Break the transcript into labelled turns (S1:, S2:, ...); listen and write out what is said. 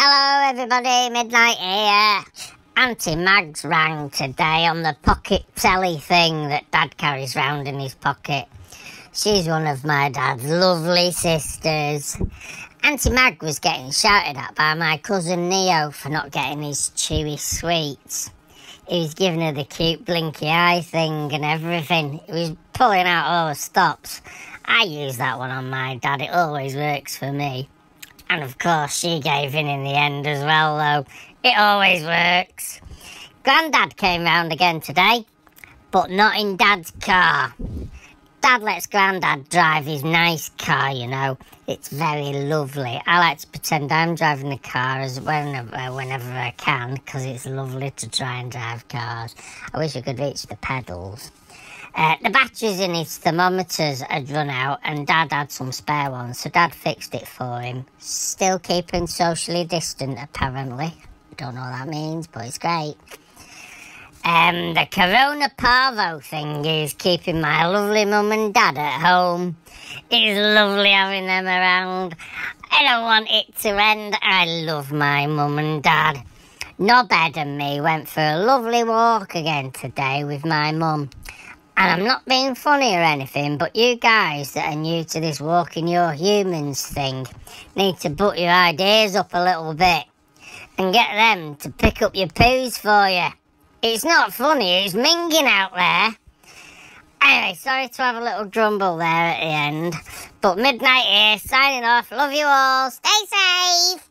S1: Hello, everybody, midnight here. Auntie Mags rang today on the pocket telly thing that Dad carries round in his pocket. She's one of my dad's lovely sisters. Auntie Mag was getting shouted at by my cousin Neo for not getting his chewy sweets. He was giving her the cute blinky eye thing and everything. He was pulling out all the stops. I use that one on my dad, it always works for me. And of course, she gave in in the end as well, though. It always works. Grandad came round again today, but not in Dad's car. Dad lets Grandad drive his nice car, you know. It's very lovely. I like to pretend I'm driving the car as whenever, uh, whenever I can because it's lovely to try and drive cars. I wish I could reach the pedals. Uh, the batteries in his thermometers had run out, and Dad had some spare ones, so Dad fixed it for him. Still keeping socially distant, apparently. Don't know what that means, but it's great. Um, the Corona Parvo thing is keeping my lovely mum and dad at home. It's lovely having them around. I don't want it to end. I love my mum and dad. Nobed and me went for a lovely walk again today with my mum. And I'm not being funny or anything, but you guys that are new to this walking your humans thing need to put your ideas up a little bit and get them to pick up your poos for you. It's not funny, it's minging out there. Anyway, sorry to have a little grumble there at the end, but midnight here, signing off. Love you all, stay safe.